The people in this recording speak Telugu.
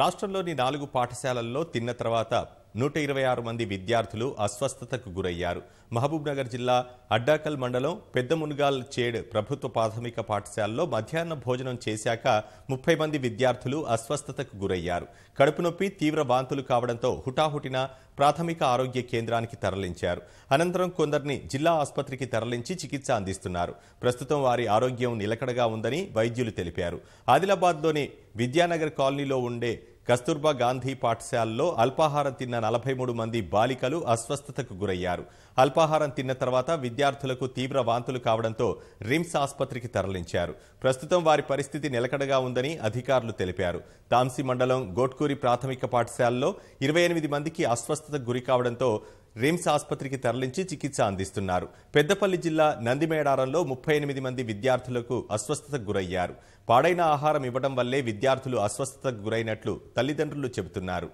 రాష్ట్రంలోని నాలుగు పాఠశాలల్లో తిన్న తర్వాత నూట ఇరవై ఆరు మంది విద్యార్థులు అస్వస్థతకు గురయ్యారు మహబూబ్నగర్ జిల్లా అడ్డాకల్ మండలం పెద్ద మునుగాల్ చేడ్ ప్రభుత్వ ప్రాథమిక పాఠశాలలో మధ్యాహ్న భోజనం చేశాక ముప్పై మంది విద్యార్థులు అస్వస్థతకు గురయ్యారు కడుపు నొప్పి తీవ్ర బాంతులు కావడంతో హుటాహుటిన ప్రాథమిక ఆరోగ్య కేంద్రానికి తరలించారు అనంతరం కొందరిని జిల్లా ఆసుపత్రికి తరలించి చికిత్స అందిస్తున్నారు ప్రస్తుతం వారి ఆరోగ్యం నిలకడగా ఉందని వైద్యులు తెలిపారు ఆదిలాబాద్లోని విద్యానగర్ కాలనీలో ఉండే కస్తూర్బా గాంధీ పాఠశాలలో అల్పాహారం తిన్న నలభై మూడు మంది బాలికలు అస్వస్థతకు గురయ్యారు అల్పాహారం తిన్న తర్వాత విద్యార్థులకు తీవ్ర వాంతులు కావడంతో రిమ్స్ ఆసుపత్రికి తరలించారు ప్రస్తుతం వారి పరిస్థితి నిలకడగా ఉందని అధికారులు తెలిపారు తాంసీ మండలం గోట్కూరి ప్రాథమిక పాఠశాలలో ఇరవై మందికి అస్వస్థతకు గురి కావడంతో రిమ్స్ ఆసుపత్రికి తరలించి చికిత్స అందిస్తున్నారు పెద్దపల్లి జిల్లా నందిమేడారంలో ముప్పై ఎనిమిది మంది విద్యార్థులకు అస్వస్థతకు గురయ్యారు పాడైన ఆహారం ఇవ్వడం వల్లే విద్యార్థులు అస్వస్థతకు గురైనట్లు తల్లిదండ్రులు చెబుతున్నారు